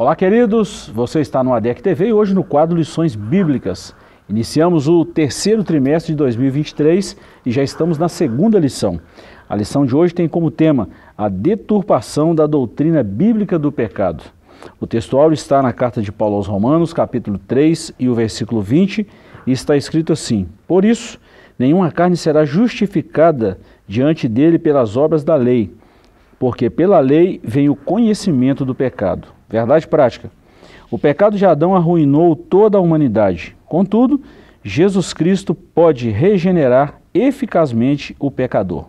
Olá, queridos. Você está no ADEC TV e hoje no quadro Lições Bíblicas. Iniciamos o terceiro trimestre de 2023 e já estamos na segunda lição. A lição de hoje tem como tema a deturpação da doutrina bíblica do pecado. O textual está na carta de Paulo aos Romanos, capítulo 3 e o versículo 20, e está escrito assim: Por isso, nenhuma carne será justificada diante dele pelas obras da lei, porque pela lei vem o conhecimento do pecado. Verdade prática. O pecado de Adão arruinou toda a humanidade. Contudo, Jesus Cristo pode regenerar eficazmente o pecador.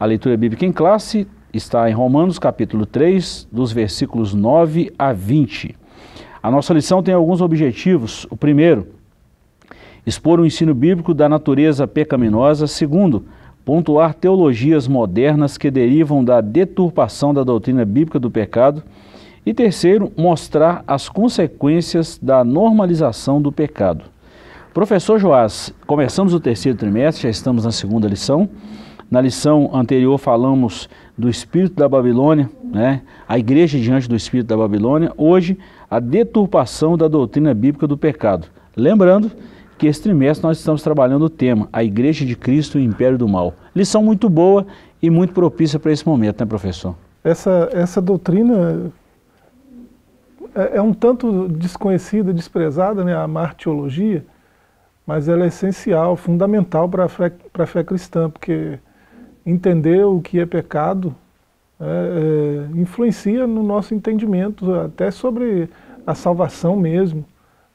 A leitura bíblica em classe está em Romanos capítulo 3, dos versículos 9 a 20. A nossa lição tem alguns objetivos. O primeiro, expor o um ensino bíblico da natureza pecaminosa. Segundo, pontuar teologias modernas que derivam da deturpação da doutrina bíblica do pecado. E terceiro, mostrar as consequências da normalização do pecado. Professor Joás, começamos o terceiro trimestre, já estamos na segunda lição. Na lição anterior falamos do espírito da Babilônia, né? a igreja diante do espírito da Babilônia. Hoje, a deturpação da doutrina bíblica do pecado. Lembrando que este trimestre nós estamos trabalhando o tema A Igreja de Cristo e o Império do Mal. Lição muito boa e muito propícia para esse momento, né, professor? Essa, essa doutrina é, é, um tanto desconhecida, desprezada, né, a martiologia, mas ela é essencial, fundamental para a fé, cristã, porque entender o que é pecado é, é, influencia no nosso entendimento, até sobre a salvação mesmo.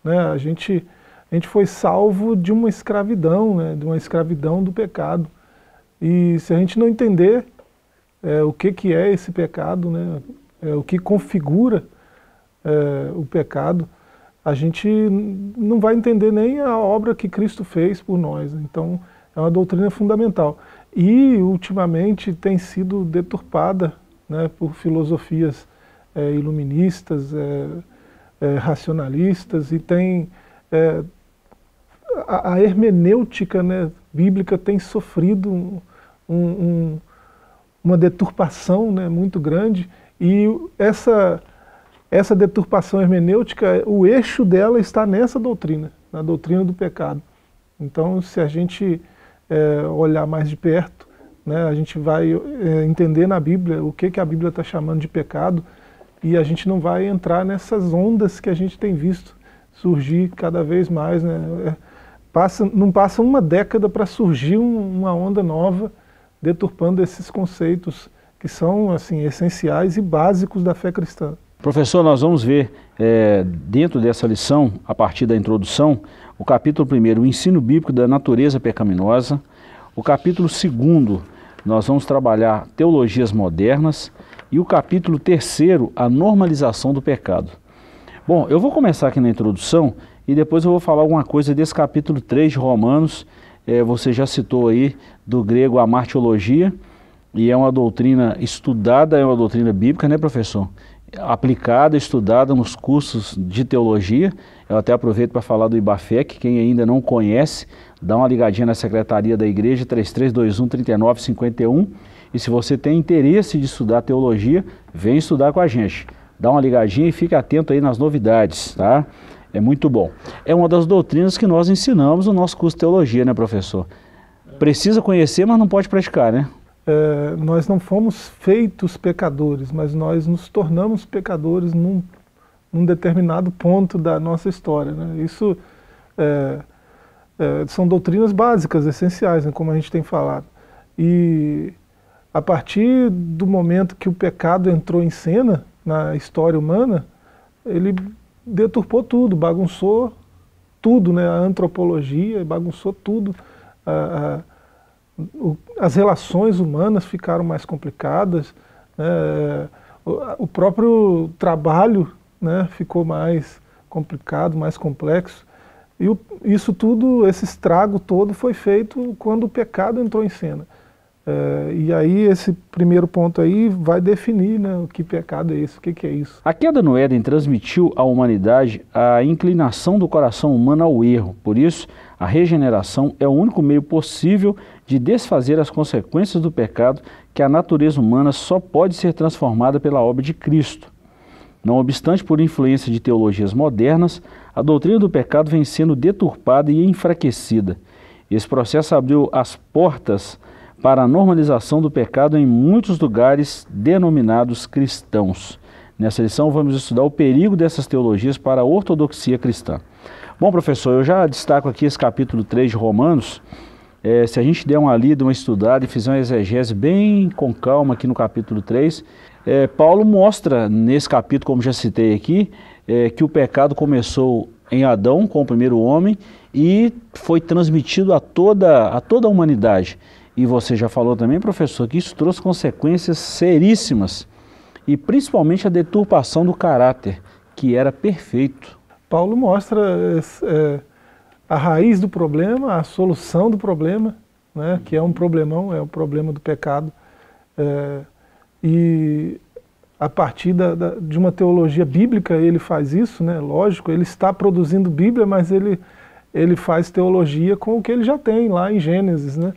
Né? A, gente, a gente foi salvo de uma escravidão, né? de uma escravidão do pecado. E se a gente não entender é, o que, que é esse pecado, né? É, o que configura é, o pecado, a gente não vai entender nem a obra que Cristo fez por nós. Então, é uma doutrina fundamental. E, ultimamente, tem sido deturpada né, por filosofias é, iluministas, é, racionalistas, e tem. A, a, hermenêutica né, bíblica tem sofrido um, um, uma deturpação né, muito grande, e essa essa deturpação hermenêutica, o eixo dela está nessa doutrina, na doutrina do pecado. Então, se a gente é, olhar mais de perto, né, a gente vai é, entender na Bíblia o que, que a Bíblia está chamando de pecado e a gente não vai entrar nessas ondas que a gente tem visto surgir cada vez mais. Né? É, passa, não passa uma década para surgir um, uma onda nova deturpando esses conceitos que são assim essenciais e básicos da fé cristã. Professor, nós vamos ver é, dentro dessa lição, a partir da introdução, o capítulo 1, o ensino bíblico da natureza pecaminosa, o capítulo 2, nós vamos trabalhar teologias modernas, e o capítulo 3, a normalização do pecado. Bom, eu vou começar aqui na introdução e depois eu vou falar alguma coisa desse capítulo 3 de Romanos. É, você já citou aí do grego a martiologia, e é uma doutrina estudada, é uma doutrina bíblica, né, professor? aplicada, estudada nos cursos de teologia. Eu até aproveito para falar do IBAFEC, quem ainda não conhece, dá uma ligadinha na secretaria da igreja 3321 3951 e se você tem interesse de estudar teologia, vem estudar com a gente. Dá uma ligadinha e fique atento aí nas novidades, tá? É muito bom. É uma das doutrinas que nós ensinamos no nosso curso de teologia, né, professor? Precisa conhecer, mas não pode praticar, né? é, nós não fomos feitos pecadores, mas nós nos tornamos pecadores num, num determinado ponto da nossa história. Né? Isso é, é, são doutrinas básicas, essenciais, né, como a gente tem falado. E a partir do momento que o pecado entrou em cena na história humana, ele deturpou tudo, bagunçou tudo, né? a antropologia bagunçou tudo. A, a, o, as relações humanas ficaram mais complicadas, é, o, o, próprio trabalho né, ficou mais complicado, mais complexo. E o, isso tudo, esse estrago todo foi feito quando o pecado entrou em cena. É, e aí esse primeiro ponto aí vai definir né, o que pecado é esse, o que, que é isso. A queda no Éden transmitiu à humanidade a inclinação do coração humano ao erro. Por isso, a regeneração é o único meio possível de desfazer as consequências do pecado, que a natureza humana só pode ser transformada pela obra de Cristo. Não obstante, por influência de teologias modernas, a doutrina do pecado vem sendo deturpada e enfraquecida. Esse processo abriu as portas para a normalização do pecado em muitos lugares denominados cristãos. Nessa lição, vamos estudar o perigo dessas teologias para a ortodoxia cristã. Bom, professor, eu já destaco aqui esse capítulo 3 de Romanos. É, se a gente der uma lida, uma estudada e fizer uma exegese bem com calma aqui no capítulo 3, é, Paulo mostra nesse capítulo, como já citei aqui, é, que o pecado começou em Adão, com o primeiro homem, e foi transmitido a toda, a toda a humanidade. E você já falou também, professor, que isso trouxe consequências seríssimas, e principalmente a deturpação do caráter, que era perfeito. Paulo mostra é, a raiz do problema, a solução do problema, né, que é um problemão, é o problema do pecado. É, e a partir da, da, de uma teologia bíblica ele faz isso, né, lógico, ele está produzindo Bíblia, mas ele, ele faz teologia com o que ele já tem lá em Gênesis. Né?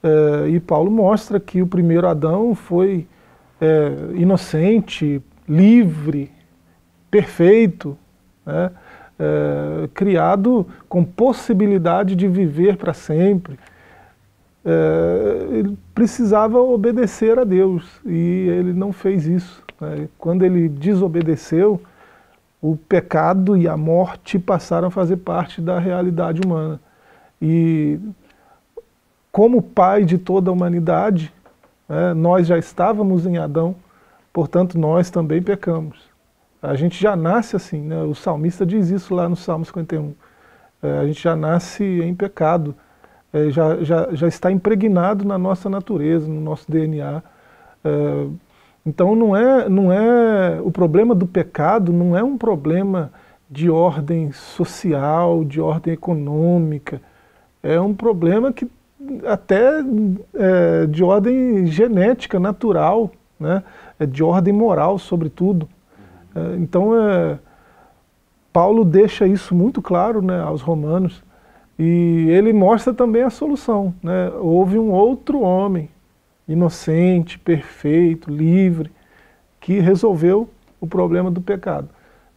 É, e Paulo mostra que o primeiro Adão foi inocente, livre, perfeito, né? é, criado com possibilidade de viver para sempre. É, ele precisava obedecer a Deus e ele não fez isso. Né? Quando ele desobedeceu, o pecado e a morte passaram a fazer parte da realidade humana. E como pai de toda a humanidade, né, nós já estávamos em Adão, portanto nós também pecamos. A gente já nasce assim, né? o salmista diz isso lá no Salmo 51. É, a gente já nasce em pecado, é, já, já, já está impregnado na nossa natureza, no nosso DNA. É, então não é, não é o problema do pecado não é um problema de ordem social, de ordem econômica. É um problema que até é, de ordem genética, natural, né? É, de ordem moral, sobretudo. É, então, é, Paulo deixa isso muito claro né, aos romanos e ele mostra também a solução. Né? Houve um outro homem, inocente, perfeito, livre, que resolveu o problema do pecado.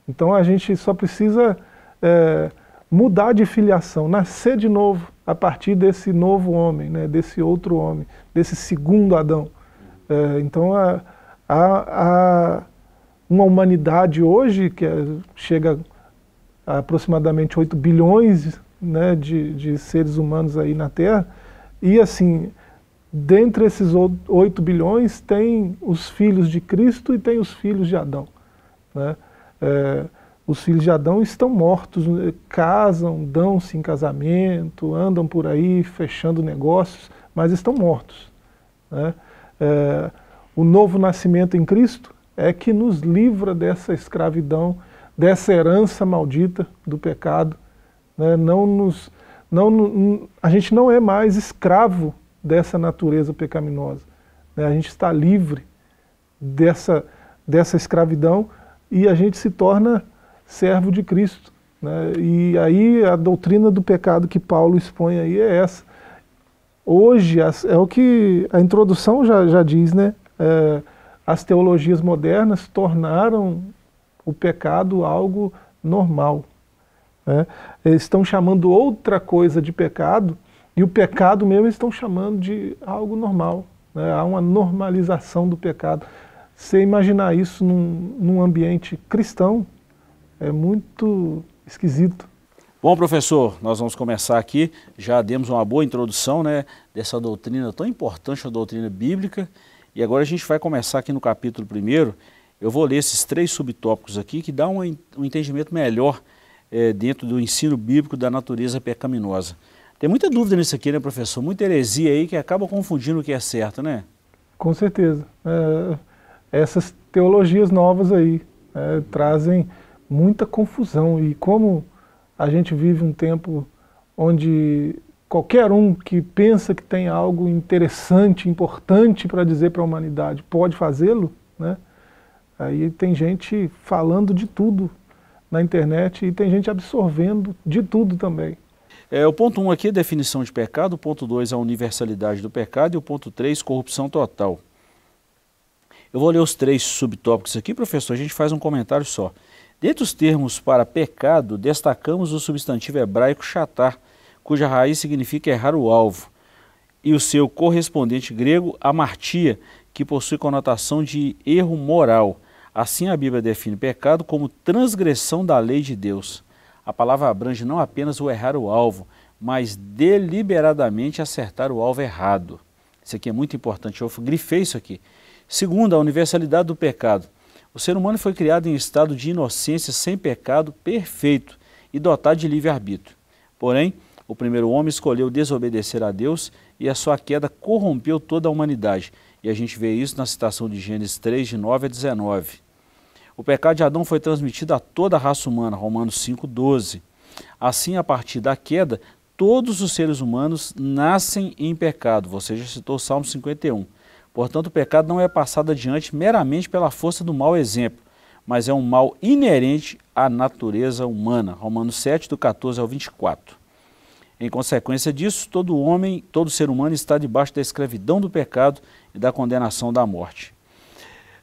Então a gente só precisa é, mudar de filiação, nascer de novo a partir desse novo homem, né, desse outro homem, desse segundo Adão. É, então a, a, a uma humanidade hoje que é, chega a aproximadamente 8 bilhões né, de, de seres humanos aí na Terra, e assim, dentre esses 8 bilhões tem os filhos de Cristo e tem os filhos de Adão. Né? É, os filhos de Adão estão mortos, né, casam, dão-se em casamento, andam por aí fechando negócios, mas estão mortos. Né? É, o novo nascimento em Cristo é que nos livra dessa escravidão, dessa herança maldita do pecado. Né? Não nos, não, a gente não é mais escravo dessa natureza pecaminosa. Né? A gente está livre dessa, dessa escravidão e a gente se torna servo de Cristo. Né? E aí a doutrina do pecado que Paulo expõe aí é essa. Hoje, é o que a introdução já, já diz, né? É, as teologias modernas tornaram o pecado algo normal. Né? Eles estão chamando outra coisa de pecado e o pecado mesmo eles estão chamando de algo normal. Né? Há uma normalização do pecado. Você imaginar isso num, num ambiente cristão é muito esquisito. Bom, professor, nós vamos começar aqui. Já demos uma boa introdução né, dessa doutrina tão importante, a doutrina bíblica. E agora a gente vai começar aqui no capítulo primeiro. Eu vou ler esses três subtópicos aqui que dá um, um entendimento melhor é, dentro do ensino bíblico da natureza pecaminosa. Tem muita dúvida nisso aqui, né, professor? Muita heresia aí que acaba confundindo o que é certo, né? Com certeza. É, essas teologias novas aí é, trazem muita confusão. E como a gente vive um tempo onde qualquer um que pensa que tem algo interessante, importante para dizer para a humanidade, pode fazê-lo, né? Aí tem gente falando de tudo na internet e tem gente absorvendo de tudo também. É, o ponto 1 um aqui é definição de pecado, o ponto 2 a universalidade do pecado e o ponto 3 corrupção total. Eu vou ler os três subtópicos aqui, professor, a gente faz um comentário só. Dentre os termos para pecado, destacamos o substantivo hebraico chatar cuja raiz significa errar o alvo, e o seu correspondente grego, amartia, que possui conotação de erro moral. Assim, a Bíblia define pecado como transgressão da lei de Deus. A palavra abrange não apenas o errar o alvo, mas deliberadamente acertar o alvo errado. Isso aqui é muito importante, eu grifei isso aqui. Segundo, a universalidade do pecado. O ser humano foi criado em estado de inocência, sem pecado, perfeito e dotado de livre-arbítrio. Porém, o primeiro homem escolheu desobedecer a Deus e a sua queda corrompeu toda a humanidade. E a gente vê isso na citação de Gênesis 3, de 9 a 19. O pecado de Adão foi transmitido a toda a raça humana, Romanos 5, 12. Assim, a partir da queda, todos os seres humanos nascem em pecado. Você já citou o Salmo 51. Portanto, o pecado não é passado adiante meramente pela força do mau exemplo, mas é um mal inerente à natureza humana. Romanos 7, do 14 ao 24. Em consequência disso, todo homem, todo ser humano está debaixo da escravidão do pecado e da condenação da morte.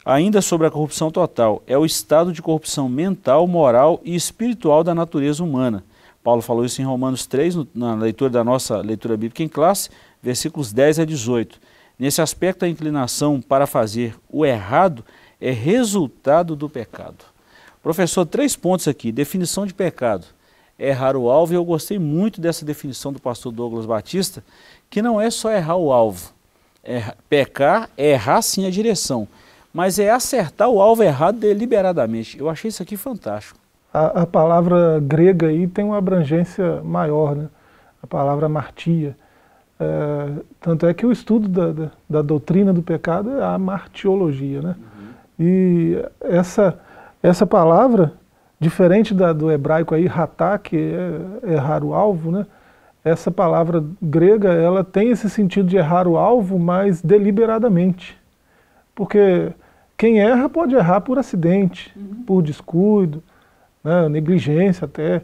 Ainda sobre a corrupção total, é o estado de corrupção mental, moral e espiritual da natureza humana. Paulo falou isso em Romanos 3, na leitura da nossa leitura bíblica em classe, versículos 10 a 18. Nesse aspecto, a inclinação para fazer o errado é resultado do pecado. Professor, três pontos aqui: definição de pecado errar o alvo. E eu gostei muito dessa definição do pastor Douglas Batista, que não é só errar o alvo. É, pecar é errar sim a direção, mas é acertar o alvo errado deliberadamente. Eu achei isso aqui fantástico. A, a palavra grega aí tem uma abrangência maior, né? a palavra martia. É, tanto é que o estudo da, da, da, doutrina do pecado é a martiologia. Né? Uhum. E essa, essa palavra Diferente da, do hebraico aí, ratá, que é, é errar o alvo, né? essa palavra grega ela tem esse sentido de errar o alvo, mas deliberadamente. Porque quem erra pode errar por acidente, uhum. por descuido, né, negligência até.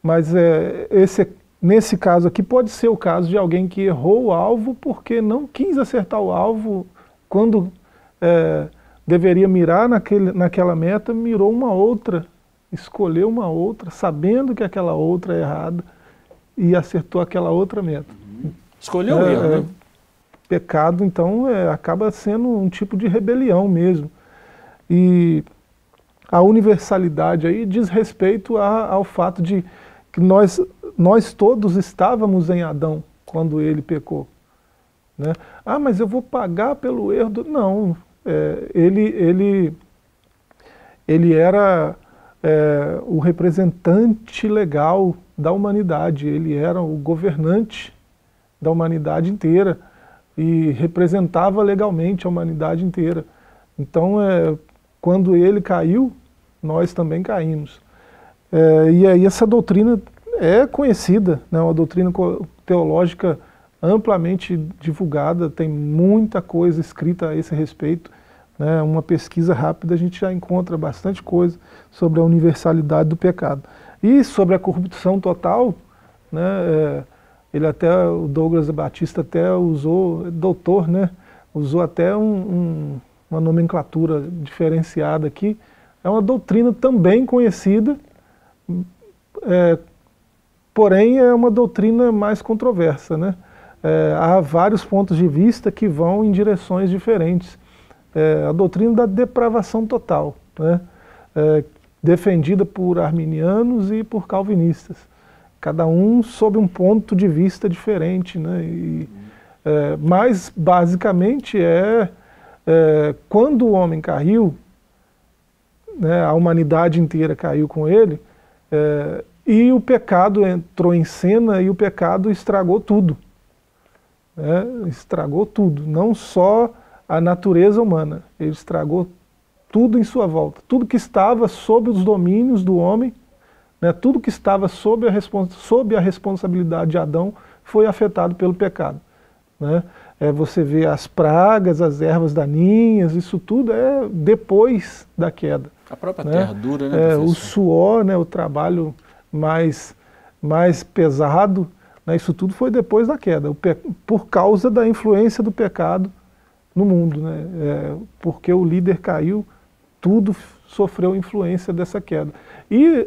Mas é, esse, nesse caso aqui pode ser o caso de alguém que errou o alvo porque não quis acertar o alvo quando é, deveria mirar naquele, naquela meta, mirou uma outra escolheu uma outra, sabendo que aquela outra é errada, e acertou aquela outra meta. Escolheu é, erro, é né? Pecado, então, é, acaba sendo um tipo de rebelião mesmo. E a universalidade aí diz respeito a, ao fato de que nós, nós todos estávamos em Adão quando ele pecou. Né? Ah, mas eu vou pagar pelo erro. Do... Não, é, ele, ele, ele era é, o representante legal da humanidade, ele era o governante da humanidade inteira e representava legalmente a humanidade inteira. Então, é, quando ele caiu, nós também caímos. É, e aí essa doutrina é conhecida, né, uma doutrina teológica amplamente divulgada, tem muita coisa escrita a esse respeito. Né, uma pesquisa rápida a gente já encontra bastante coisa sobre a universalidade do pecado. E sobre a corrupção total, né, é, ele até, o Douglas Batista até usou, doutor, né, usou até um, um, uma nomenclatura diferenciada aqui, é uma doutrina também conhecida, é, porém é uma doutrina mais controversa. Né? É, há vários pontos de vista que vão em direções diferentes é, a doutrina da depravação total, né? é, defendida por arminianos e por calvinistas, cada um sob um ponto de vista diferente. Né? E, é, mas, basicamente, é, é quando o homem caiu, né, a humanidade inteira caiu com ele, é, e o pecado entrou em cena e o pecado estragou tudo. Né? Estragou tudo, não só a natureza humana. Ele estragou tudo em sua volta. Tudo que estava sob os domínios do homem, né, tudo que estava sob a, sob a responsabilidade de Adão foi afetado pelo pecado. Né? É, você vê as pragas, as ervas daninhas, isso tudo é depois da queda. A própria né? terra dura, né? É, o suor, né, o trabalho mais, mais pesado, né, isso tudo foi depois da queda, por causa da influência do pecado no mundo, né? É, porque o líder caiu, tudo sofreu influência dessa queda. E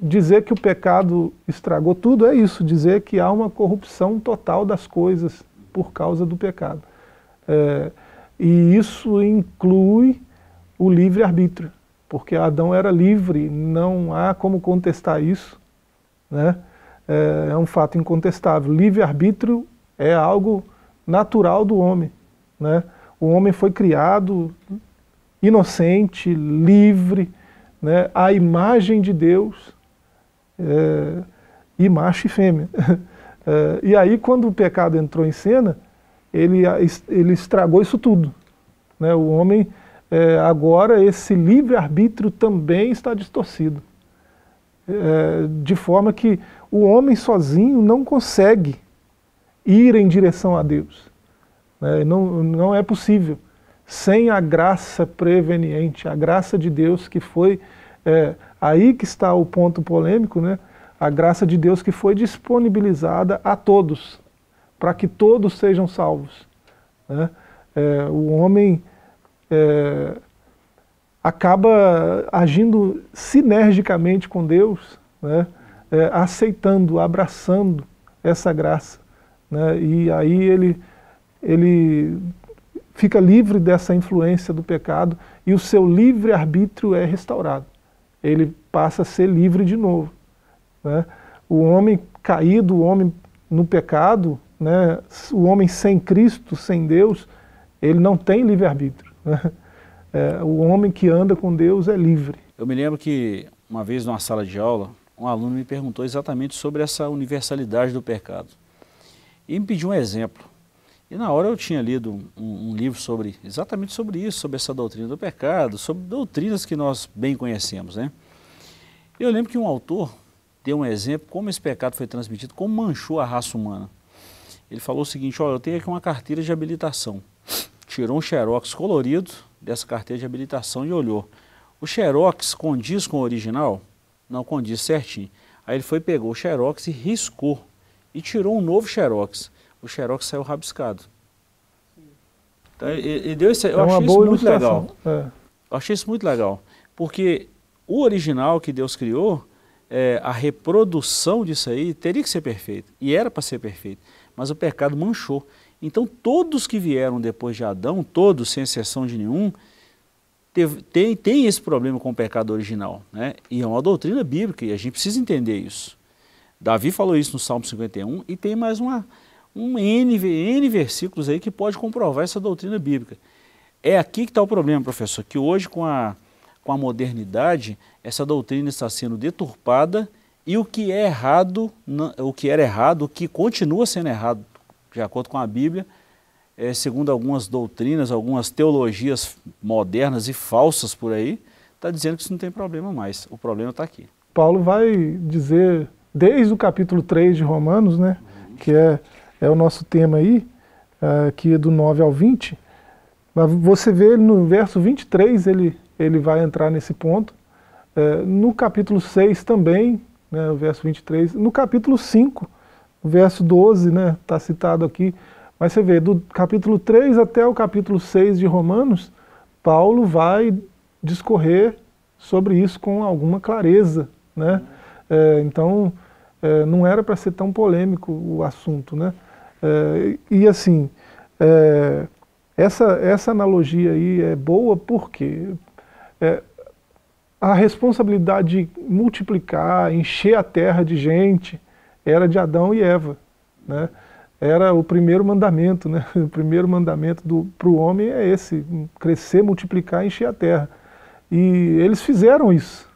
dizer que o pecado estragou tudo é isso, dizer que há uma corrupção total das coisas por causa do pecado. É, e isso inclui o livre-arbítrio, porque Adão era livre, não há como contestar isso. Né? É, é um fato incontestável. Livre-arbítrio é algo natural do homem. Né? O homem foi criado inocente, livre, né, à imagem de Deus, é, e macho e fêmea. é, e aí, quando o pecado entrou em cena, ele, ele estragou isso tudo. Né? O homem, é, agora, esse livre-arbítrio também está distorcido. É, de forma que o homem sozinho não consegue ir em direção a Deus. Né? Não, não é possível sem a graça preveniente, a graça de Deus que foi, é, aí que está o ponto polêmico, né? a graça de Deus que foi disponibilizada a todos, para que todos sejam salvos. Né? É, o homem é, acaba agindo sinergicamente com Deus, né? É, aceitando, abraçando essa graça. Né? E aí ele ele fica livre dessa influência do pecado e o seu livre-arbítrio é restaurado. Ele passa a ser livre de novo. Né? O homem caído, o homem no pecado, né? o homem sem Cristo, sem Deus, ele não tem livre-arbítrio. Né? É, o homem que anda com Deus é livre. Eu me lembro que uma vez numa sala de aula, um aluno me perguntou exatamente sobre essa universalidade do pecado. E me pediu um exemplo. E na hora eu tinha lido um, um, livro sobre exatamente sobre isso, sobre essa doutrina do pecado, sobre doutrinas que nós bem conhecemos, né? Eu lembro que um autor deu um exemplo como esse pecado foi transmitido, como manchou a raça humana. Ele falou o seguinte: olha, eu tenho aqui uma carteira de habilitação. Tirou um xerox colorido dessa carteira de habilitação e olhou. O xerox condiz com o original? Não condiz certinho. Aí ele foi, pegou o xerox e riscou e tirou um novo xerox o Xerox saiu rabiscado. Então, e, e deu esse, eu é achei isso muito legal. É. Eu achei isso muito legal. Porque o original que Deus criou, é, a reprodução disso aí teria que ser perfeita. E era para ser perfeito. Mas o pecado manchou. Então todos que vieram depois de Adão, todos, sem exceção de nenhum, teve, tem, tem esse problema com o pecado original. Né? E é uma doutrina bíblica e a gente precisa entender isso. Davi falou isso no Salmo 51 e tem mais uma um N, N versículos aí que pode comprovar essa doutrina bíblica. É aqui que está o problema, professor, que hoje com a, com a modernidade essa doutrina está sendo deturpada e o que é errado, o que era errado, o que continua sendo errado, de acordo com a Bíblia, é, segundo algumas doutrinas, algumas teologias modernas e falsas por aí, está dizendo que isso não tem problema mais. O problema está aqui. Paulo vai dizer, desde o capítulo 3 de Romanos, né, uhum. que é é o nosso tema aí, ah, que é do 9 ao 20. Mas você vê no verso 23, ele, ele vai entrar nesse ponto. É, no capítulo 6 também, né, o verso 23. No capítulo 5, o verso 12, né, está citado aqui. Mas você vê, do capítulo 3 até o capítulo 6 de Romanos, Paulo vai discorrer sobre isso com alguma clareza, né? É, então, é, não era para ser tão polêmico o assunto, né? Eh, e assim, é, essa, essa analogia aí é boa porque eh, é, a responsabilidade de multiplicar, encher a terra de gente, era de Adão e Eva. Né? Era o primeiro mandamento, né? o primeiro mandamento para o homem é esse, crescer, multiplicar, encher a terra. E eles fizeram isso.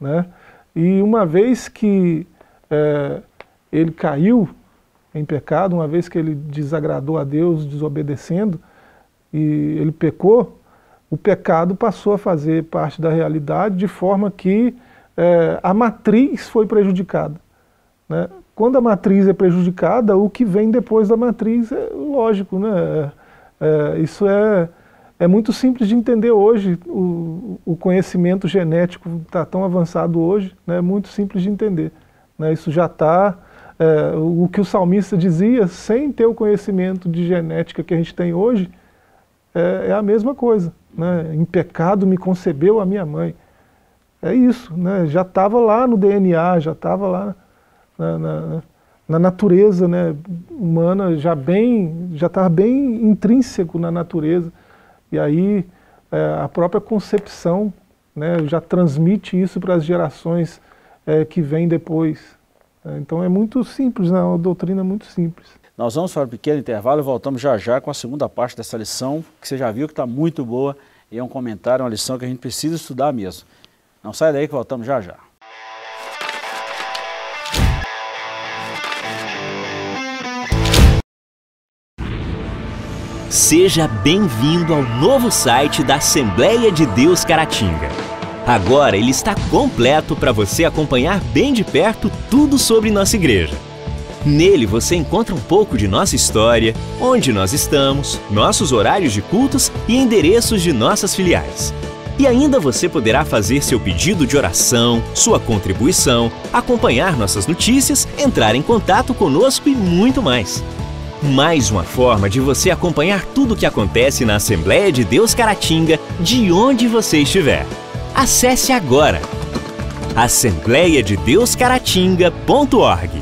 Né? E uma vez que é, ele caiu, é em pecado, uma vez que ele desagradou a Deus desobedecendo e ele pecou, o pecado passou a fazer parte da realidade de forma que é, a matriz foi prejudicada. Né? Quando a matriz é prejudicada, o que vem depois da matriz é lógico. Né? É, é isso é, é muito simples de entender hoje. O, o conhecimento genético está tão avançado hoje, né? é muito simples de entender. Né? Isso já está Uh, o que o salmista dizia sem ter o conhecimento de genética que a gente tem hoje é, é a mesma coisa. Né? Em pecado me concebeu a minha mãe. É isso, né? já estava lá no DNA, já estava lá na, na, na, natureza né? humana, já bem, já estava bem intrínseco na natureza. E aí é, a própria concepção né, já transmite isso para as gerações é, que vêm depois. É, então é muito simples, né? É uma doutrina muito simples. Nós vamos para um pequeno intervalo e voltamos já já com a segunda parte dessa lição, que você já viu que está muito boa e é um comentário, uma lição que a gente precisa estudar mesmo. Não sai daí que voltamos já já. Seja bem-vindo ao novo site da Assembleia de Deus Caratinga Agora ele está completo para você acompanhar bem de perto tudo sobre nossa igreja. Nele você encontra um pouco de nossa história, onde nós estamos, nossos horários de cultos e endereços de nossas filiais. E ainda você poderá fazer seu pedido de oração, sua contribuição, acompanhar nossas notícias, entrar em contato conosco e muito mais. Mais uma forma de você acompanhar tudo o que acontece na Assembleia de Deus Caratinga, de onde você estiver. Acesse agora assembleiadedeuscaratinga.org.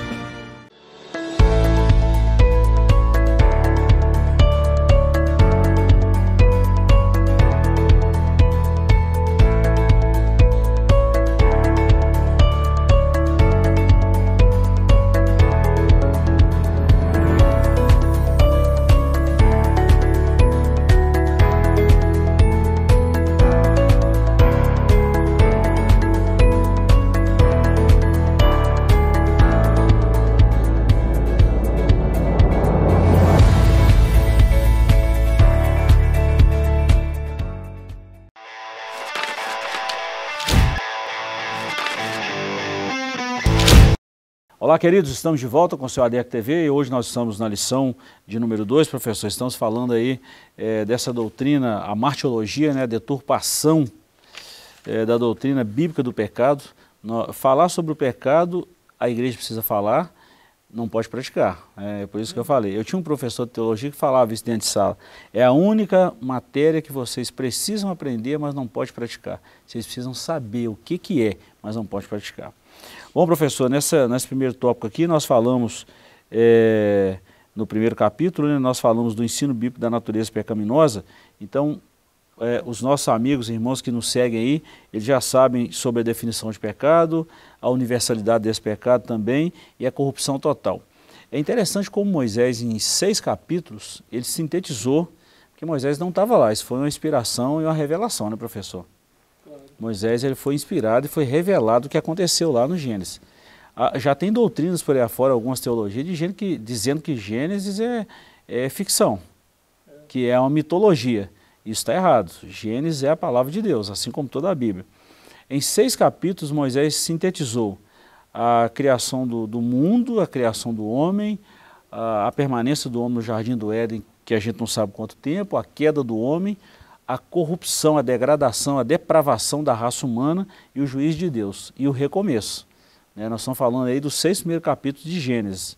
queridos, estamos de volta com o seu ADEC TV e hoje nós estamos na lição de número 2, professor. Estamos falando aí é, dessa doutrina, a martiologia, né, a deturpação é, da doutrina bíblica do pecado. No, falar sobre o pecado, a igreja precisa falar, não pode praticar. Né? É por isso que eu falei. Eu tinha um professor de teologia que falava isso dentro de sala. É a única matéria que vocês precisam aprender, mas não pode praticar. Vocês precisam saber o que, que é, mas não pode praticar. Bom, professor, nessa, nesse primeiro tópico aqui nós falamos, é, no primeiro capítulo, né, nós falamos do ensino bíblico da natureza pecaminosa. Então, é, os nossos amigos e irmãos que nos seguem aí, eles já sabem sobre a definição de pecado, a universalidade desse pecado também e a corrupção total. É interessante como Moisés, em seis capítulos, ele sintetizou, porque Moisés não estava lá, isso foi uma inspiração e uma revelação, né, professor? Moisés ele foi inspirado e foi revelado o que aconteceu lá no Gênesis. Ah, já tem doutrinas por aí afora, algumas teologias, dizendo que, dizendo que Gênesis é, é ficção, que é uma mitologia. Isso está errado. Gênesis é a palavra de Deus, assim como toda a Bíblia. Em seis capítulos, Moisés sintetizou a criação do, do mundo, a criação do homem, a, a, permanência do homem no jardim do Éden, que a gente não sabe quanto tempo, a queda do homem, a corrupção, a degradação, a depravação da raça humana e o juiz de Deus e o recomeço. Né? Nós estamos falando aí dos seis primeiros capítulos de Gênesis.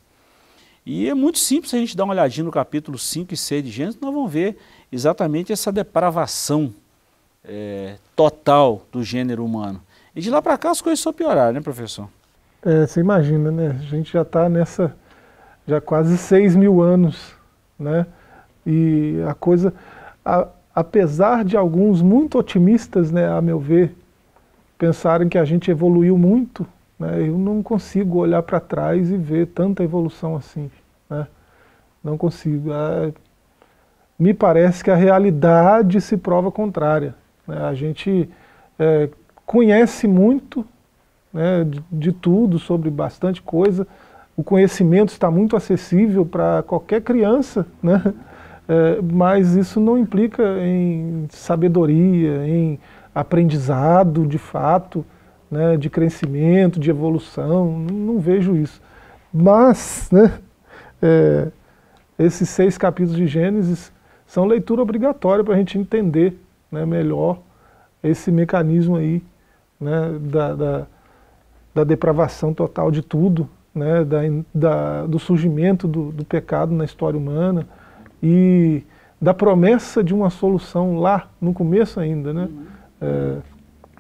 E é muito simples a gente dar uma olhadinha no capítulo 5 e 6 de Gênesis, nós vamos ver exatamente essa depravação é, total do gênero humano. E de lá para cá as coisas só pioraram, né, professor? É, você imagina, né? A gente já está nessa, já quase 6 mil anos, né? E a coisa, a, apesar de alguns muito otimistas, né, a meu ver, pensarem que a gente evoluiu muito, né, eu não consigo olhar para trás e ver tanta evolução assim. Né? Não consigo. É, me parece que a realidade se prova contrária. Né? A gente é, conhece muito né, de, de tudo, sobre bastante coisa. O conhecimento está muito acessível para qualquer criança, né? É, mas isso não implica em sabedoria, em aprendizado de fato, né, de crescimento, de evolução, não, vejo isso. Mas né, é, esses seis capítulos de Gênesis são leitura obrigatória para a gente entender né, melhor esse mecanismo aí né, da, da, da depravação total de tudo, né, da, da, do surgimento do, do pecado na história humana, e da promessa de uma solução lá no começo ainda, né? Uhum. É,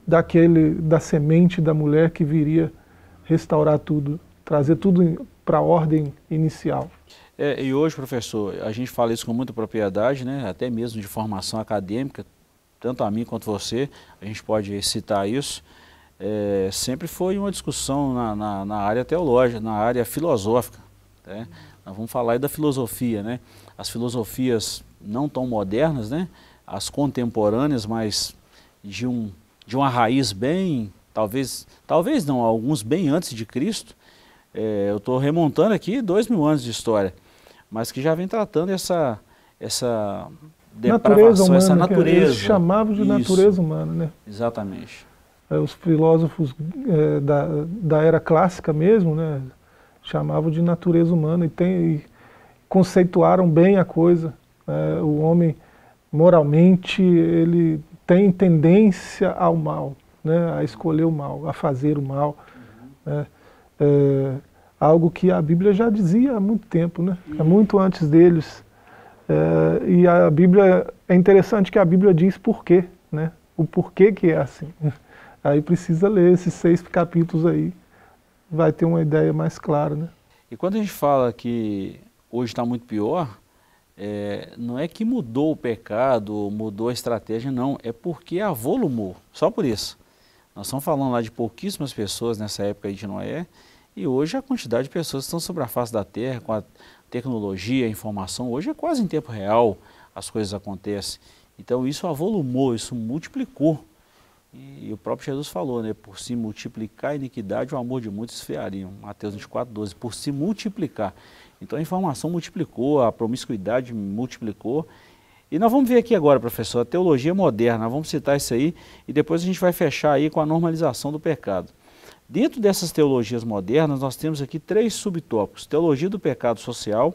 daquele, da semente da mulher que viria restaurar tudo, trazer tudo para a ordem inicial. É, e hoje, professor, a gente fala isso com muita propriedade, né? até mesmo de formação acadêmica, tanto a mim quanto você, a gente pode citar isso. É, sempre foi uma discussão na, na, na, área teológica, na área filosófica. Né? Nós vamos falar aí da filosofia, né? as filosofias não tão modernas, né? as contemporâneas, mas de, um, de uma raiz bem, talvez, talvez não, alguns bem antes de Cristo. É, eu estou remontando aqui dois mil anos de história, mas que já vem tratando essa, essa depravação, natureza humana, essa natureza. Eles chamavam de Isso. natureza humana, né? Exatamente. É, os filósofos é, da, da era clássica mesmo, né? Chamavam de natureza humana e tem... E conceituaram bem a coisa. É, o homem, moralmente, ele tem tendência ao mal, né, a escolher o mal, a fazer o mal. Uhum. Né, é, algo que a Bíblia já dizia há muito tempo, né, é uhum. muito antes deles. É, e a Bíblia, é interessante que a Bíblia diz por quê, né, o porquê que é assim. Aí precisa ler esses seis capítulos aí, vai ter uma ideia mais clara. Né. E quando a gente fala que hoje está muito pior, é, não é que mudou o pecado, mudou a estratégia, não. É porque avolumou, só por isso. Nós estamos falando lá de pouquíssimas pessoas nessa época de Noé, e hoje a quantidade de pessoas que estão sobre a face da Terra, com a tecnologia, a informação, hoje é quase em tempo real as coisas acontecem. Então isso avolumou, isso multiplicou. E, e o próprio Jesus falou, né? Por se multiplicar a iniquidade, o amor de muitos esfriaria. Mateus 24, 12. Por se multiplicar. Então a informação multiplicou, a promiscuidade multiplicou. E nós vamos ver aqui agora, professor, a teologia moderna, vamos citar isso aí e depois a gente vai fechar aí com a normalização do pecado. Dentro dessas teologias modernas, nós temos aqui três subtópicos: teologia do pecado social,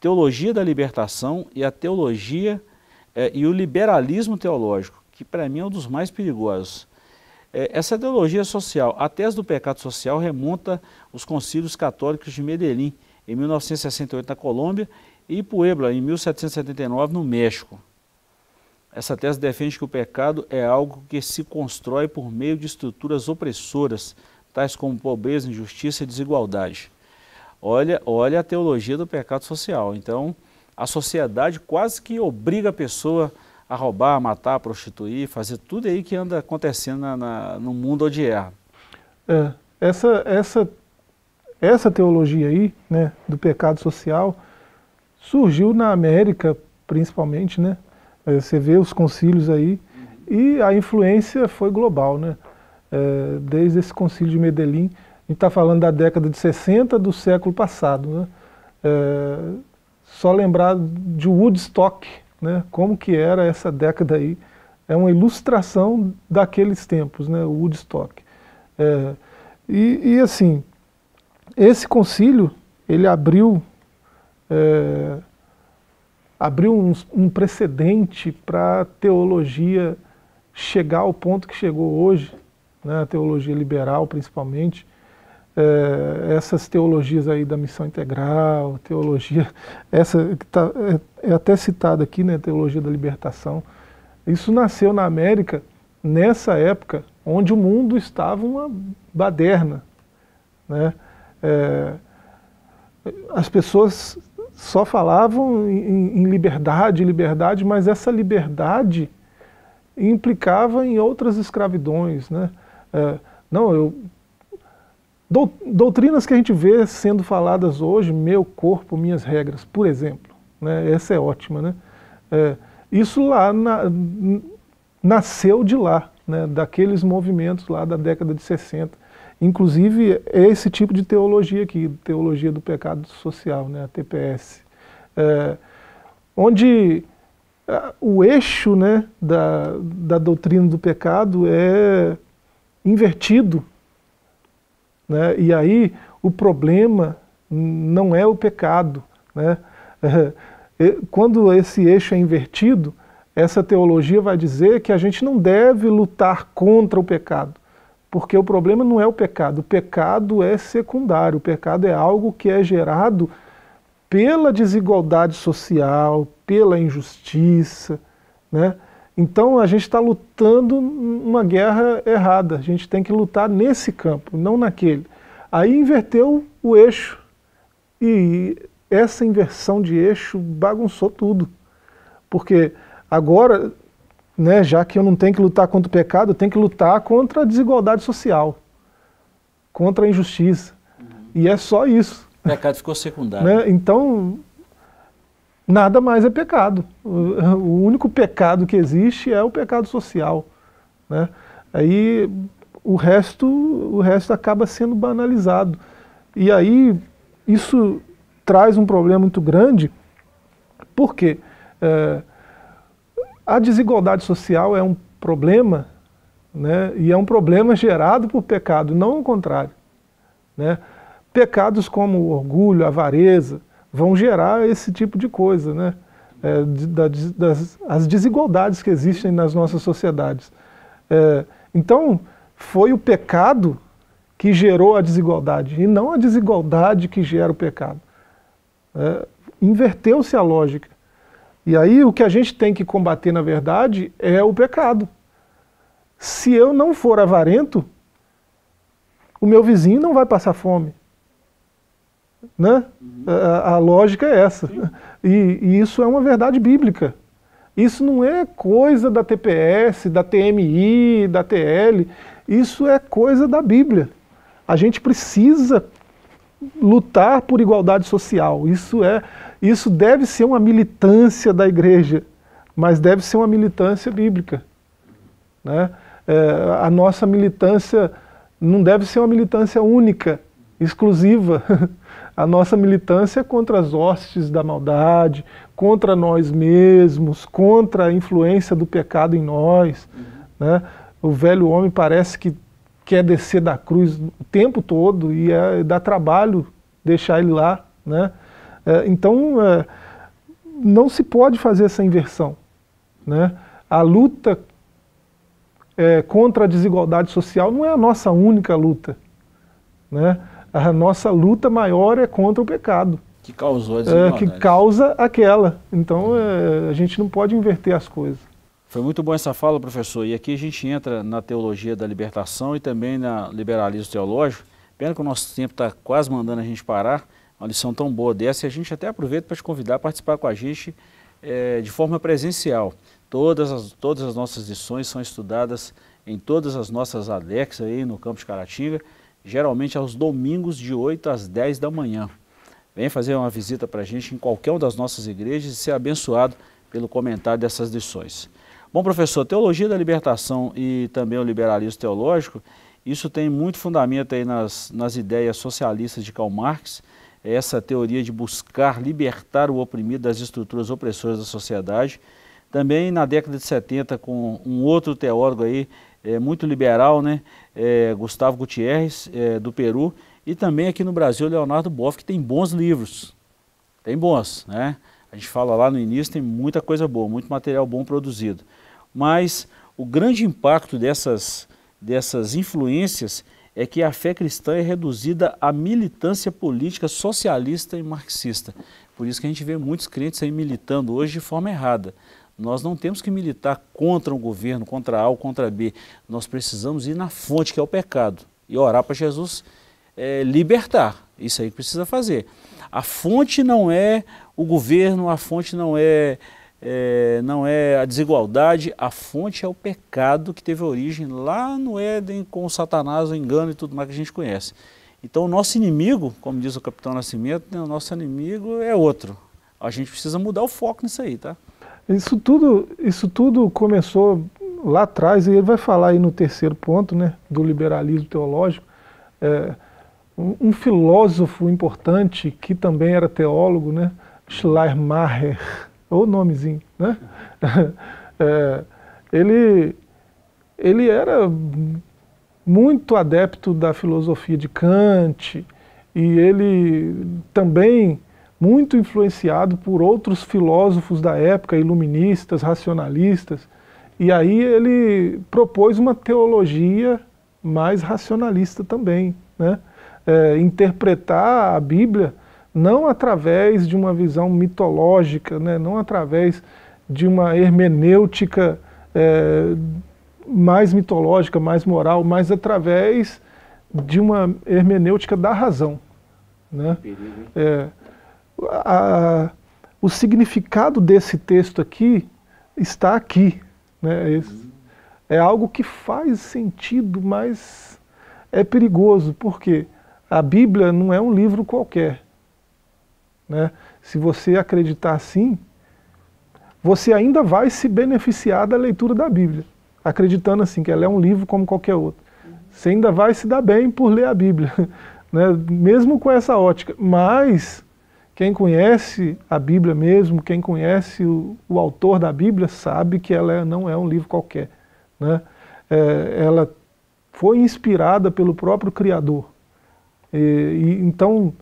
teologia da libertação e a teologia eh, e o liberalismo teológico, que para mim é um dos mais perigosos. Eh, essa teologia social, a tese do pecado social remonta aos concílios católicos de Medellín, em 1968 na Colômbia e Puebla, em 1779, no México. Essa tese defende que o pecado é algo que se constrói por meio de estruturas opressoras, tais como pobreza, injustiça e desigualdade. Olha, olha a teologia do pecado social. Então, a sociedade quase que obriga a pessoa a roubar, a matar, a prostituir, fazer tudo aí que anda acontecendo na, na, no mundo odierno. É, essa, essa essa teologia aí, né, do pecado social, surgiu na América, principalmente, né? Eh, você vê os concílios aí e a influência foi global, né? Eh, desde esse concílio de Medellín, a gente está falando da década de 60 do século passado, né? É, só lembrar de Woodstock, né? Como que era essa década aí? É uma ilustração daqueles tempos, né? Woodstock. É, e, e assim, esse concílio ele abriu é, abriu um, um precedente para a teologia chegar ao ponto que chegou hoje, né, a teologia liberal principalmente, é, essas teologias aí da missão integral, teologia, essa que tá, é, é até citada aqui, né, teologia da libertação, isso nasceu na América nessa época onde o mundo estava uma baderna, né? É, as pessoas só falavam em, em, liberdade, liberdade, mas essa liberdade implicava em outras escravidões. Né? É, não, eu, do, doutrinas que a gente vê sendo faladas hoje, meu corpo, minhas regras, por exemplo. Né? Essa é ótima. Né? É, isso lá na, nasceu de lá, né? daqueles movimentos lá da década de 60. Inclusive, é esse tipo de teologia aqui, teologia do pecado social, né, a TPS, é, onde é, o eixo né, da, da doutrina do pecado é invertido. Né? E aí o problema não é o pecado. Né? É, quando esse eixo é invertido, essa teologia vai dizer que a gente não deve lutar contra o pecado, porque o problema não é o pecado, o pecado é secundário, o pecado é algo que é gerado pela desigualdade social, pela injustiça, né? Então a gente está lutando uma guerra errada, a gente tem que lutar nesse campo, não naquele. Aí inverteu o eixo e essa inversão de eixo bagunçou tudo. Porque agora né, já que eu não tenho que lutar contra o pecado, eu tenho que lutar contra a desigualdade social, contra a injustiça. Uhum. E é só isso. O pecado ficou secundário. Né? Então, nada mais é pecado. O único pecado que existe é o pecado social. Né? Aí o resto, o resto acaba sendo banalizado. E aí isso traz um problema muito grande, porque é, a desigualdade social é um problema, né? e é um problema gerado por pecado, não o contrário. Né? Pecados como orgulho, avareza, vão gerar esse tipo de coisa, né? É, das, das, as desigualdades que existem nas nossas sociedades. É, então, foi o pecado que gerou a desigualdade, e não a desigualdade que gera o pecado. É, Inverteu-se a lógica. E aí o que a gente tem que combater, na verdade, é o pecado. Se eu não for avarento, o meu vizinho não vai passar fome. Né? A, a lógica é essa. E, e isso é uma verdade bíblica. Isso não é coisa da TPS, da TMI, da TL. Isso é coisa da Bíblia. A gente precisa lutar por igualdade social. Isso é, isso deve ser uma militância da igreja, mas deve ser uma militância bíblica. Né? É, a nossa militância não deve ser uma militância única, exclusiva. A nossa militância é contra as hostes da maldade, contra nós mesmos, contra a influência do pecado em nós. Né? O velho homem parece que quer é descer da cruz o tempo todo e é, dá trabalho deixar ele lá, né? É, então, é, não se pode fazer essa inversão, né? A luta é, contra a desigualdade social não é a nossa única luta, né? A nossa luta maior é contra o pecado. Que causou a é, desigualdade. que causa aquela. Então, a gente não pode inverter as coisas. Foi muito bom essa fala, professor. E aqui a gente entra na teologia da libertação e também na liberalismo teológico. Pena que o nosso tempo está quase mandando a gente parar. É uma lição tão boa dessa. E a gente até aproveita para te convidar a participar com a gente é, de forma presencial. Todas as, todas as nossas lições são estudadas em todas as nossas ADEX aí no campus Caratinga, geralmente aos domingos de 8 às 10 da manhã. Vem fazer uma visita para a gente em qualquer uma das nossas igrejas e ser abençoado pelo comentário dessas lições. Bom, professor, teologia da libertação e também o liberalismo teológico, isso tem muito fundamento aí nas, nas ideias socialistas de Karl Marx, essa teoria de buscar libertar o oprimido das estruturas opressoras da sociedade. Também na década de 70, com um outro teólogo aí, é, muito liberal, né, é, Gustavo Gutierrez, é, do Peru, e também aqui no Brasil, Leonardo Boff, que tem bons livros. Tem bons, né? A gente fala lá no início, tem muita coisa boa, muito material bom produzido. Mas o grande impacto dessas, dessas influências é que a fé cristã é reduzida à militância política socialista e marxista. Por isso que a gente vê muitos crentes aí militando hoje de forma errada. Nós não temos que militar contra um governo, contra A ou contra B. Nós precisamos ir na fonte, que é o pecado, e orar para Jesus é, libertar. Isso aí que precisa fazer. A fonte não é o governo, a fonte não é é, não é a desigualdade, a fonte é o pecado que teve origem lá no Éden com o Satanás, o engano e tudo mais que a gente conhece. Então, o nosso inimigo, como diz o Capitão Nascimento, né, o nosso inimigo é outro. A gente precisa mudar o foco nisso aí, tá? Isso tudo, isso tudo começou lá atrás, e ele vai falar aí no terceiro ponto, né, do liberalismo teológico. É, um, um, filósofo importante, que também era teólogo, né, Schleiermacher, o nomezinho, né? é, ele, ele era muito adepto da filosofia de Kant e ele também muito influenciado por outros filósofos da época, iluministas, racionalistas, e aí ele propôs uma teologia mais racionalista também, né? É, interpretar a Bíblia não através de uma visão mitológica, né, não através de uma hermenêutica é, mais mitológica, mais moral, mas através de uma hermenêutica da razão. Né? Uhum. É, a, o significado desse texto aqui está aqui. Né? Esse, uhum. é algo que faz sentido, mas é perigoso, porque a Bíblia não é um livro qualquer. Né? Se você acreditar assim, você ainda vai se beneficiar da leitura da Bíblia, acreditando assim que ela é um livro como qualquer outro. Você ainda vai se dar bem por ler a Bíblia, né? mesmo com essa ótica. Mas quem conhece a Bíblia mesmo, quem conhece o, o autor da Bíblia, sabe que ela é, não é um livro qualquer. Né? É, ela foi inspirada pelo próprio Criador. E, e, então,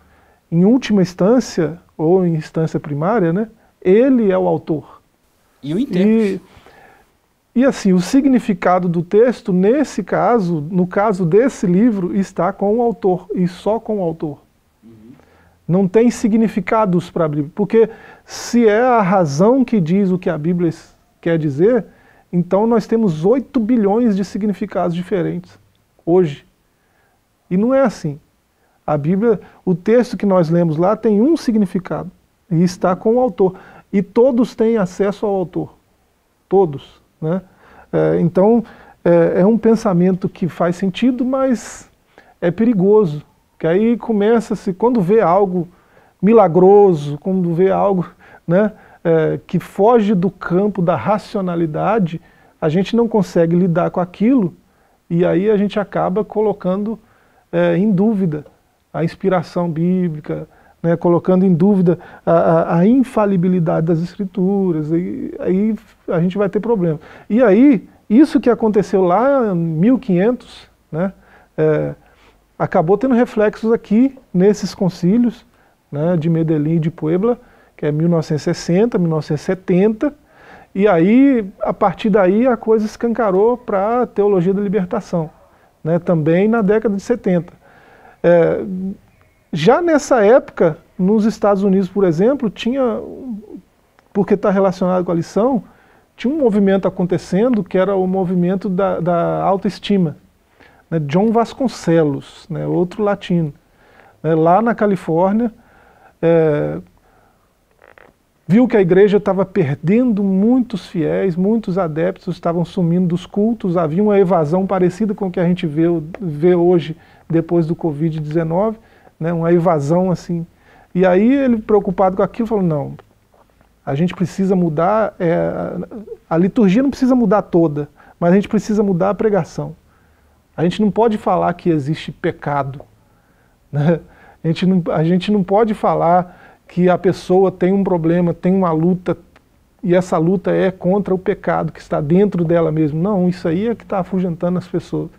em última instância, ou em instância primária, né, ele é o autor. E o intérprete. E, e assim, o significado do texto, nesse caso, no caso desse livro, está com o autor, e só com o autor. Uhum. Não tem significados para a Bíblia, porque se é a razão que diz o que a Bíblia quer dizer, então nós temos 8 bilhões de significados diferentes hoje. E não é assim. A Bíblia, o texto que nós lemos lá tem um significado e está com o autor. E todos têm acesso ao autor. Todos. Né? É, então, é, é um pensamento que faz sentido, mas é perigoso. Que aí começa-se, quando vê algo milagroso, quando vê algo né, é, que foge do campo da racionalidade, a gente não consegue lidar com aquilo e aí a gente acaba colocando é, em dúvida a inspiração bíblica, né, colocando em dúvida a, a, a, infalibilidade das escrituras, e, aí a gente vai ter problema. E aí, isso que aconteceu lá em 1500, né, é, acabou tendo reflexos aqui nesses concílios né, de Medellín e de Puebla, que é 1960, 1970, e aí, a partir daí, a coisa escancarou para a teologia da libertação, né, também na década de 70. É, já nessa época, nos Estados Unidos, por exemplo, tinha, porque está relacionado com a lição, tinha um movimento acontecendo que era o movimento da, da autoestima. Né? John Vasconcelos, né? outro latino. Né? Lá na Califórnia, é, viu que a igreja estava perdendo muitos fiéis, muitos adeptos estavam sumindo dos cultos, havia uma evasão parecida com o que a gente vê, vê hoje depois do Covid-19, né, uma evasão assim. E aí ele, preocupado com aquilo, falou, não, a gente precisa mudar, é, a liturgia não precisa mudar toda, mas a gente precisa mudar a pregação. A gente não pode falar que existe pecado, né? a, gente não, a gente não pode falar que a pessoa tem um problema, tem uma luta, e essa luta é contra o pecado que está dentro dela mesmo. Não, isso aí é que está afugentando as pessoas.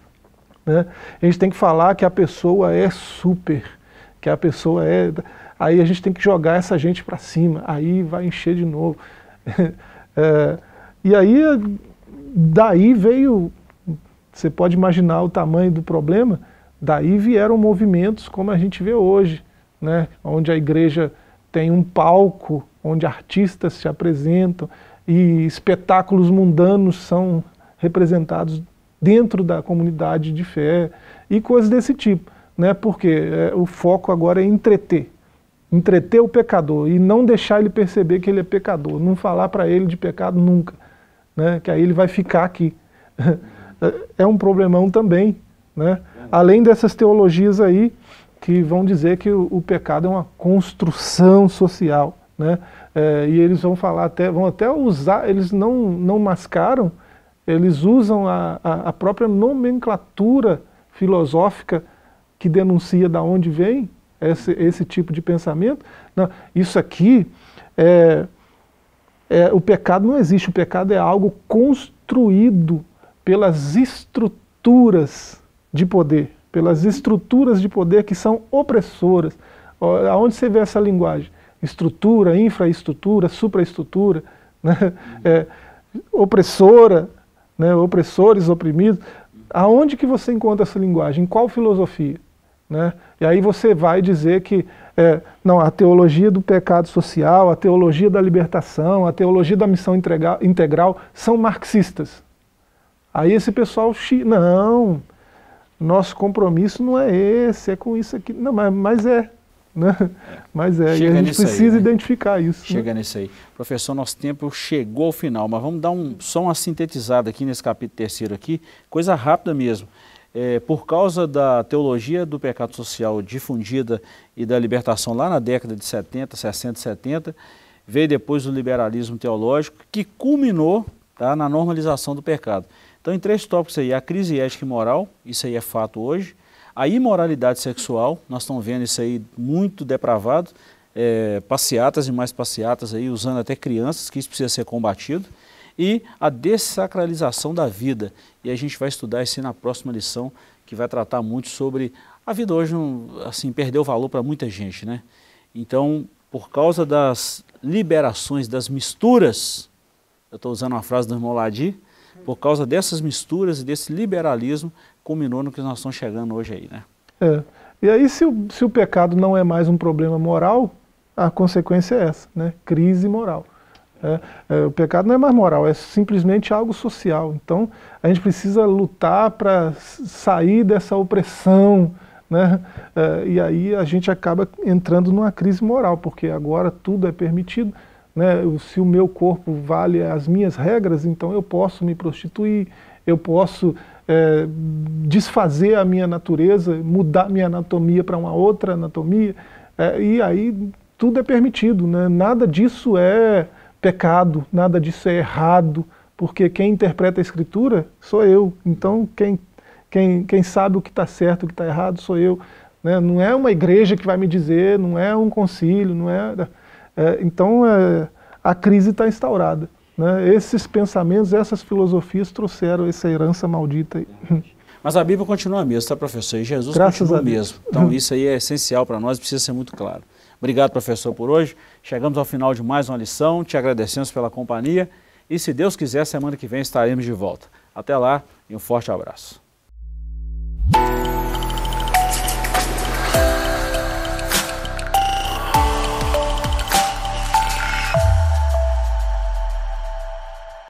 Né? A gente tem que falar que a pessoa é super, que a pessoa é. Aí a gente tem que jogar essa gente para cima, aí vai encher de novo. é, e aí, daí veio. Você pode imaginar o tamanho do problema. Daí vieram movimentos como a gente vê hoje, né? onde a igreja tem um palco onde artistas se apresentam e espetáculos mundanos são representados dentro da comunidade de fé e coisas desse tipo, né? Porque é, o foco agora é entreter, entreter o pecador e não deixar ele perceber que ele é pecador, não falar para ele de pecado nunca, né? Que aí ele vai ficar aqui. É, é um problemão também, né? É. Além dessas teologias aí, que vão dizer que o, o pecado é uma construção social. Né? É, e eles vão falar até, vão até usar, eles não, não mascaram, eles usam a, a, a própria nomenclatura filosófica que denuncia da onde vem esse, esse tipo de pensamento. Não, isso aqui é, é, o pecado não existe, o pecado é algo construído pelas estruturas de poder pelas estruturas de poder que são opressoras. Aonde você vê essa linguagem? Estrutura, infraestrutura, supraestrutura, né? Uhum. é, opressora, né? opressores, oprimidos. Aonde que você encontra essa linguagem? Em qual filosofia? Né? E aí você vai dizer que é, não, a teologia do pecado social, a teologia da libertação, a teologia da missão integral, integral são marxistas. Aí esse pessoal, não, nosso compromisso não é esse, é com isso aqui. Não, mas, mas é. Né? É. Mas é, Chega e a gente precisa aí, né? identificar isso. Chega né? nisso aí. Professor, nosso tempo chegou ao final, mas vamos dar um, só uma sintetizada aqui nesse capítulo terceiro aqui, coisa rápida mesmo. É, por causa da teologia do pecado social difundida e da libertação lá na década de 70, 60, 70, veio depois o liberalismo teológico, que culminou tá, na normalização do pecado. Então, em três tópicos aí, a crise ética e moral, isso aí é fato hoje. A imoralidade sexual, nós estamos vendo isso aí muito depravado, é, passeatas e mais passeatas aí, usando até crianças, que isso precisa ser combatido. E a dessacralização da vida. E a gente vai estudar isso na próxima lição, que vai tratar muito sobre a vida hoje, assim, perdeu valor para muita gente, né? Então, por causa das liberações, das misturas, eu estou usando uma frase do irmão Ladir, por causa dessas misturas e desse liberalismo, culminou no que nós estamos chegando hoje aí, né? É. E aí, se o, se o pecado não é mais um problema moral, a consequência é essa, né? Crise moral. É, é, o pecado não é mais moral, é simplesmente algo social. Então, a gente precisa lutar para sair dessa opressão, né? É, e aí a gente acaba entrando numa crise moral, porque agora tudo é permitido. Né? Se o meu corpo vale as minhas regras, então eu posso me prostituir, eu posso é, desfazer a minha natureza, mudar minha anatomia para uma outra anatomia, é, e aí tudo é permitido, né? nada disso é pecado, nada disso é errado, porque quem interpreta a escritura sou eu, então quem, quem, quem sabe o que está certo, o que está errado sou eu. Né? Não é uma igreja que vai me dizer, não é um concílio, não é... É, então, é, a crise está instaurada. Né? Esses pensamentos, essas filosofias trouxeram essa herança maldita. Aí. Mas a Bíblia continua a mesma, tá, professor? E Jesus Graças continua o mesmo. Então, isso aí é essencial para nós, precisa ser muito claro. Obrigado, professor, por hoje. Chegamos ao final de mais uma lição. Te agradecemos pela companhia. E se Deus quiser, semana que vem estaremos de volta. Até lá e um forte abraço.